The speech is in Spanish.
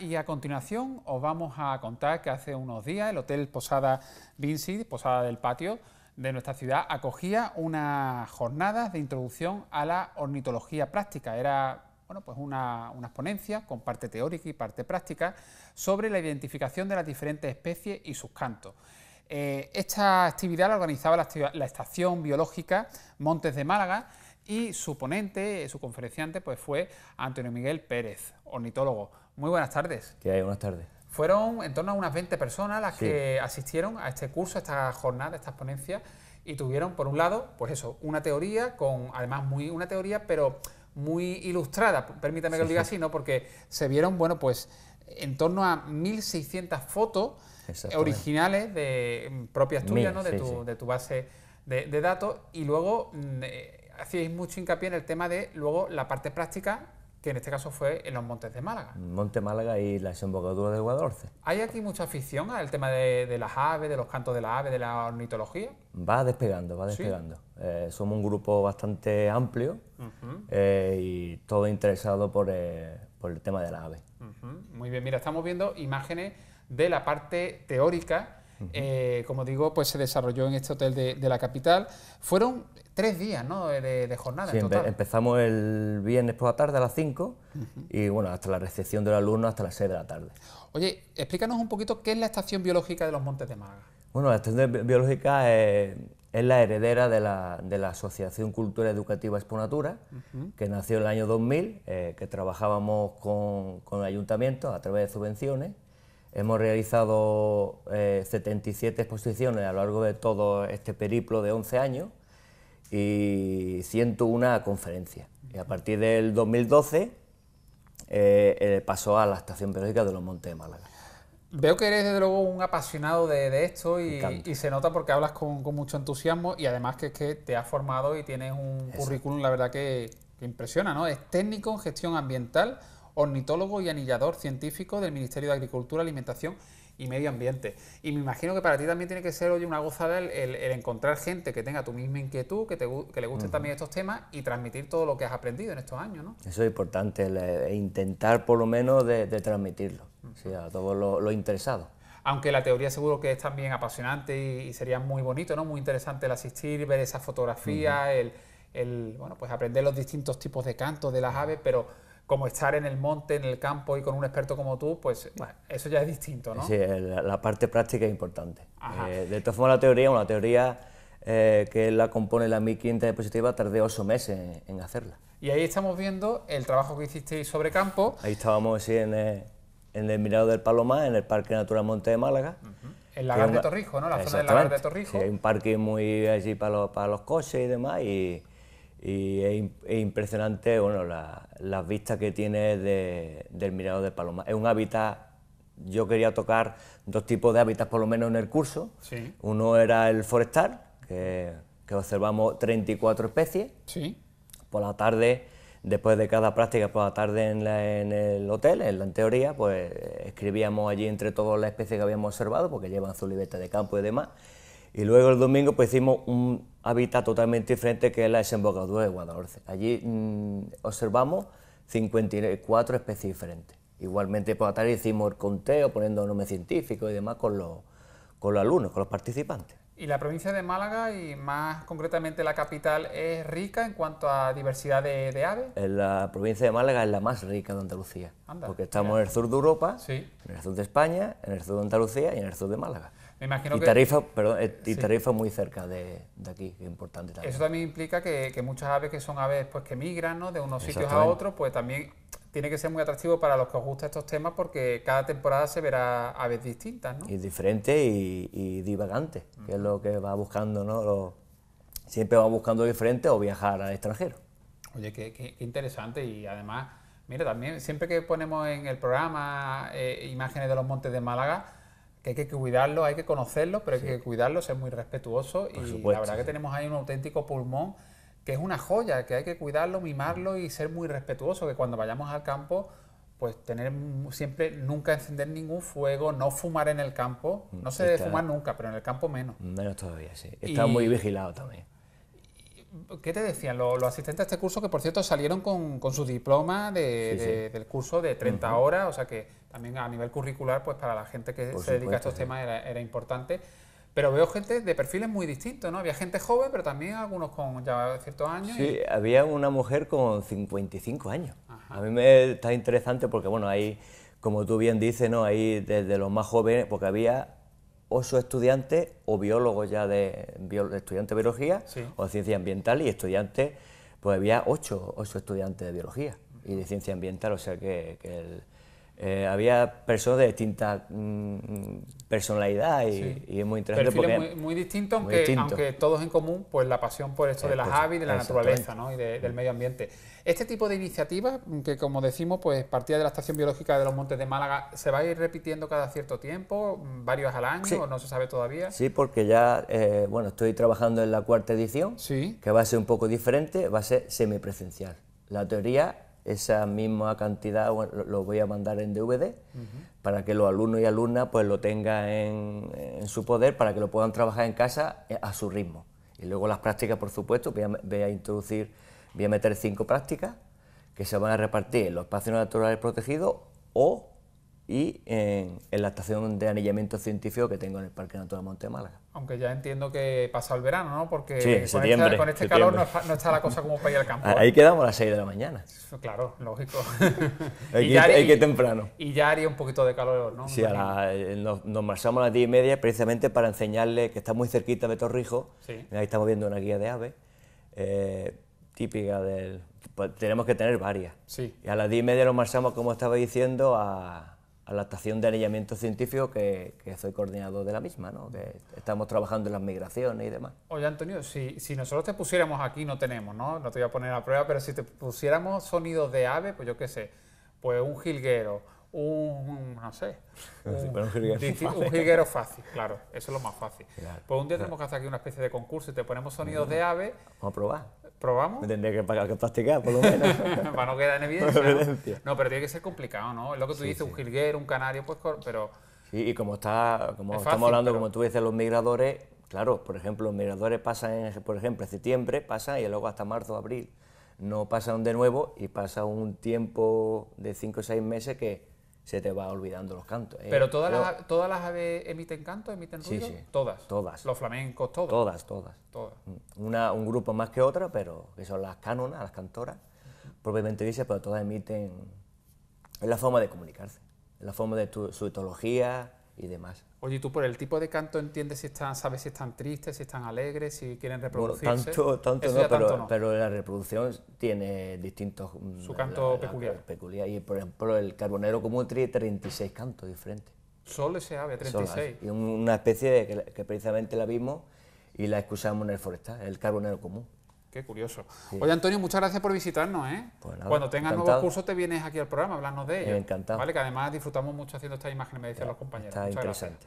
y a continuación os vamos a contar que hace unos días el Hotel Posada Vinci, Posada del Patio, de nuestra ciudad, acogía unas jornadas de introducción a la ornitología práctica. Era bueno, pues una ponencia con parte teórica y parte práctica sobre la identificación de las diferentes especies y sus cantos. Eh, esta actividad la organizaba la, Estación Biológica Montes de Málaga, y su ponente, su conferenciante, pues fue Antonio Miguel Pérez, ornitólogo. Muy buenas tardes. ¿Qué hay? Buenas tardes. Fueron en torno a unas 20 personas las que asistieron a este curso, a esta jornada, a estas ponencias, y tuvieron, por un lado, pues eso, una teoría, con además muy una teoría, pero muy ilustrada, permítame que lo diga así, ¿no? Porque se vieron, bueno, pues en torno a 1.600 fotos originales de mm, propias tuyas, ¿no? De tu, de, tu, base de, datos, y luego mm, eh, hacíais mucho hincapié en el tema de luego la parte práctica que en este caso fue en los Montes de Málaga. Monte Málaga y la desembocadura del Guadalhorce. ¿Hay aquí mucha afición al tema de, las aves, de los cantos de las aves, de la ornitología? Va despegando, va despegando. Eh, somos un grupo bastante amplio eh, y todo interesado eh, por, el tema de las aves. Muy bien, mira, estamos viendo imágenes de la parte teórica eh, como digo, pues se desarrolló en este hotel de, la capital. Fueron tres días ¿no? Eh, de, jornada. en empezamos el viernes por la tarde a las 5 y bueno, hasta la recepción del alumno hasta las 6 de la tarde. Oye, explícanos un poquito qué es la estación biológica de los Montes de Málaga. Bueno, la estación biológica es, la heredera de la, Asociación Cultura Educativa Exponatura, que nació en el año 2000, eh, que trabajábamos con el ayuntamiento a través de subvenciones Hemos realizado 77 eh, exposiciones a lo largo de todo este periplo de 11 años y 101 conferencias. Y a partir del 2012 eh, eh, pasó a la Estación Periódica de los Montes de Málaga. Veo que eres desde luego un apasionado de, esto y, se nota porque hablas con, mucho entusiasmo y además que es que te has formado y tienes un currículum, la verdad que, que impresiona, ¿no? Es técnico en gestión ambiental ornitólogo y anillador científico del Ministerio de Agricultura, Alimentación y Medio Ambiente. Y me imagino que para ti también tiene que ser, hoy una gozada el, encontrar gente que tenga tu misma inquietud, que, te, que le gusten también estos temas y transmitir todo lo que has aprendido en estos años, ¿no? Eso es importante, eh, e intentar por lo menos de, transmitirlo, a todos los lo interesados aunque la teoría seguro que es también apasionante y, sería muy bonito, ¿no? Muy interesante el asistir, ver esas fotografías... el, el, bueno, pues aprender los distintos tipos de cantos de las aves, pero como estar en el monte, en el campo y con un experto como tú, pues eso ya es distinto, ¿no? Sí, la parte práctica es importante. Eh, de todas formas, la teoría, una teoría eh, que la compone la 1500 diapositiva, tardé ocho meses en, hacerla. Y ahí estamos viendo el trabajo que hicisteis sobre campo. Ahí estábamos en, el, Mirado del Palomar, en el Parque Natural Monte de Málaga. En de Torrijos, ¿no? La zona del lagar de Torrijos. Sí, hay un parque muy allí para los, para los coches y demás y y es, impresionante bueno, las vistas que tiene del mirado de Paloma. Es un hábitat, yo quería tocar dos tipos de hábitats por lo menos en el curso. Uno era el forestal, que, observamos 34 especies. Por la tarde, después de cada práctica, por la tarde en, el hotel, en la teoría, pues escribíamos allí entre todas las especies que habíamos observado, porque llevan su libreta de campo y demás y luego el domingo pues hicimos un hábitat totalmente diferente que es la desembocadura de Guadalhorce. Allí mm, observamos 54 especies diferentes. Igualmente por la tarde hicimos el conteo poniendo nombres científicos y demás con los, con los alumnos, con los participantes. Y la provincia de Málaga y más concretamente la capital es rica en cuanto a diversidad de, de aves. En la provincia de Málaga es la más rica de Andalucía, porque estamos en el sur de Europa, en el sur de España, en el sur de Andalucía y en el sur de Málaga. Me y eh, tarifa, muy cerca de, aquí, que es importante también. Eso también implica que, muchas aves que son aves pues, que migran ¿no? de unos sitios a otros, pues también tiene que ser muy atractivo para los que os gustan estos temas porque cada temporada se verá aves distintas, ¿no? Y diferentes y, divagantes, que es lo que va buscando, ¿no? siempre va buscando diferente o viajar al extranjero. Oye, qué, interesante y además, mira, también siempre que ponemos en el programa eh, imágenes de los montes de Málaga, que hay que cuidarlo, hay que conocerlo pero hay que cuidarlo, ser muy respetuoso y la verdad que tenemos ahí un auténtico pulmón que es una joya, que hay que cuidarlo, mimarlo y ser muy respetuoso, que cuando vayamos al campo, pues tener siempre, nunca encender ningún fuego, no fumar en el campo, mm, no se debe fumar nunca, pero en el campo menos. Menos todavía, sí. Está muy vigilado también. ¿Qué te decían los, asistentes a este curso? Que por cierto salieron con, su diploma del curso de 30 horas, o sea que también a nivel curricular, pues para la gente que se dedica a estos temas era, importante. Pero veo gente de perfiles muy distintos, ¿no? Había gente joven, pero también algunos con ya ciertos años. Sí, y... había una mujer con 55 años. A mí me está interesante porque, bueno, ahí, como tú bien dices, ¿no? Ahí desde los más jóvenes, porque había su estudiante o biólogo ya de, estudiante de biología o de ciencia ambiental y estudiante pues había ocho, ocho estudiantes de biología y de ciencia ambiental, o sea que, que el, eh, había personas de distinta mm, personalidad y, es muy interesante. porque muy, distinto. aunque, todos en común, pues la pasión por esto de las aves, de la naturaleza ¿no? y del mm. medio ambiente. Este tipo de iniciativas, mm, que como decimos, pues partía de la Estación Biológica de los Montes de Málaga, ¿se va a ir repitiendo cada cierto tiempo, varios al año, no se sabe todavía? Sí, porque ya, eh, bueno, estoy trabajando en la cuarta edición, que va a ser un poco diferente, va a ser semipresencial. La teoría esa misma cantidad lo voy a mandar en DVD para que los alumnos y alumnas pues lo tengan en, su poder para que lo puedan trabajar en casa eh, a su ritmo. Y luego las prácticas, por supuesto, voy a introducir, voy a meter cinco prácticas que se van a repartir en los espacios naturales protegidos o y en, la estación de anillamiento científico que tengo en el Parque Natural Monte Málaga. Aunque ya entiendo que pasa el verano, ¿no? Porque este- con, este, calor no está, la cosa como para ir al campo. Ahí quedamos a las 6 de la mañana. Claro, lógico. hay, que, temprano. Y ya haría un poquito de calor, ¿no? Sí, nos, marchamos a las 10 y media precisamente para enseñarle que está muy cerquita de Torrijos. Ahí estamos viendo una guía de aves. Eh, típica del... Pues, tenemos que tener varias. Y a las 10 y media nos marchamos, como estaba diciendo, a, a la estación de anillamiento científico que, soy coordinador de la misma, ¿no? estamos trabajando en las migraciones y demás. Oye Antonio, si, si, nosotros te pusiéramos aquí, no tenemos, ¿no? no te voy a poner a prueba, pero si te pusiéramos sonidos de ave, pues yo qué sé, pues un jilguero, un, no sé, un, jilguero, fácil, claro, eso es lo más fácil. pues un día tenemos que hacer aquí una especie de concurso y te ponemos sonidos de ave. Vamos a probar. ¿Probamos? tendría que, que practicar, por lo menos. Para no quedar en evidencia. ¿no? pero tiene que ser complicado, ¿no? Es lo que tú dices, un jilguero, un canario, pues... Pero... y como, está, como estamos hablando, como tú dices, los migradores, claro, por ejemplo, los migradores pasan, por ejemplo, en septiembre pasan y luego hasta marzo, abril. No pasan de nuevo y pasa un tiempo de cinco o seis meses que se te va olvidando los cantos. Eh, pero todas, las, todas las aves emiten cantos, emiten ruido. Sí, Todas. Todas. Los flamencos, todos. Todas, todas. Todas. Mm. Una, un grupo más que otra, pero que son las cánonas, las cantoras, probablemente propiamente dice, pero todas emiten. Es la forma de comunicarse, es la forma de su etología, y demás. Oye, ¿tú por el tipo de canto entiendes si están, sabes si están tristes, si están alegres, si quieren reproducirse? tanto, tanto, no, pero, pero, la reproducción tiene distintos... Mm, Su canto peculiar. peculiar. Y por ejemplo, el carbonero común tiene 36 cantos diferentes. Solo ese ave, 36. y una especie que, que precisamente la vimos y la escuchamos en el forestal, el carbonero común. Qué curioso. Oye, Antonio, muchas gracias por visitarnos. ¿eh? Pues Cuando tengas nuevos cursos, te vienes aquí al programa a hablarnos de ellos. Me encantado. ¿vale? Que además disfrutamos mucho haciendo estas imágenes, me dicen los compañeros. muchas Gracias.